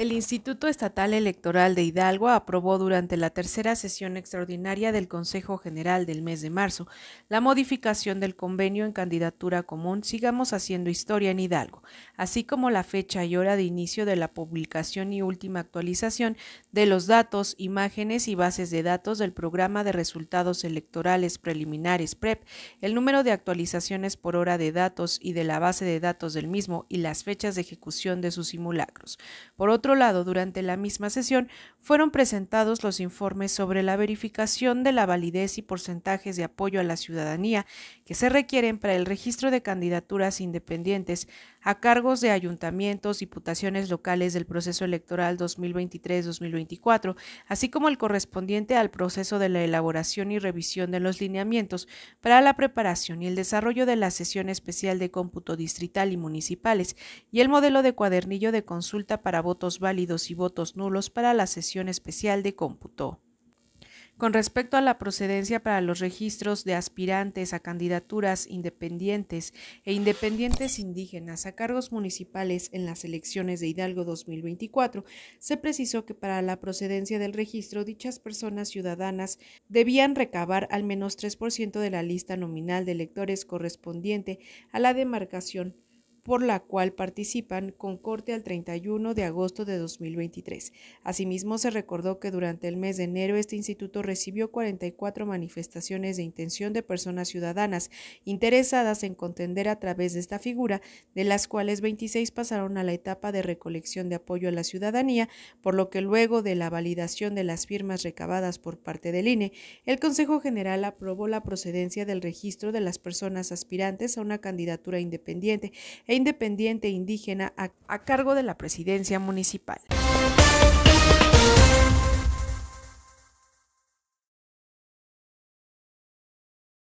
El Instituto Estatal Electoral de Hidalgo aprobó durante la tercera sesión extraordinaria del Consejo General del mes de marzo la modificación del convenio en candidatura común Sigamos haciendo historia en Hidalgo, así como la fecha y hora de inicio de la publicación y última actualización de los datos, imágenes y bases de datos del programa de resultados electorales preliminares PREP, el número de actualizaciones por hora de datos y de la base de datos del mismo y las fechas de ejecución de sus simulacros. Por otro lado, durante la misma sesión fueron presentados los informes sobre la verificación de la validez y porcentajes de apoyo a la ciudadanía que se requieren para el registro de candidaturas independientes a cargos de ayuntamientos, diputaciones locales del proceso electoral 2023-2024, así como el correspondiente al proceso de la elaboración y revisión de los lineamientos para la preparación y el desarrollo de la sesión especial de cómputo distrital y municipales y el modelo de cuadernillo de consulta para votos válidos y votos nulos para la sesión especial de cómputo. Con respecto a la procedencia para los registros de aspirantes a candidaturas independientes e independientes indígenas a cargos municipales en las elecciones de Hidalgo 2024, se precisó que para la procedencia del registro dichas personas ciudadanas debían recabar al menos 3% de la lista nominal de electores correspondiente a la demarcación por la cual participan con corte al 31 de agosto de 2023. Asimismo, se recordó que durante el mes de enero este instituto recibió 44 manifestaciones de intención de personas ciudadanas interesadas en contender a través de esta figura, de las cuales 26 pasaron a la etapa de recolección de apoyo a la ciudadanía, por lo que luego de la validación de las firmas recabadas por parte del INE, el Consejo General aprobó la procedencia del registro de las personas aspirantes a una candidatura independiente e independiente e indígena a, cargo de la presidencia municipal.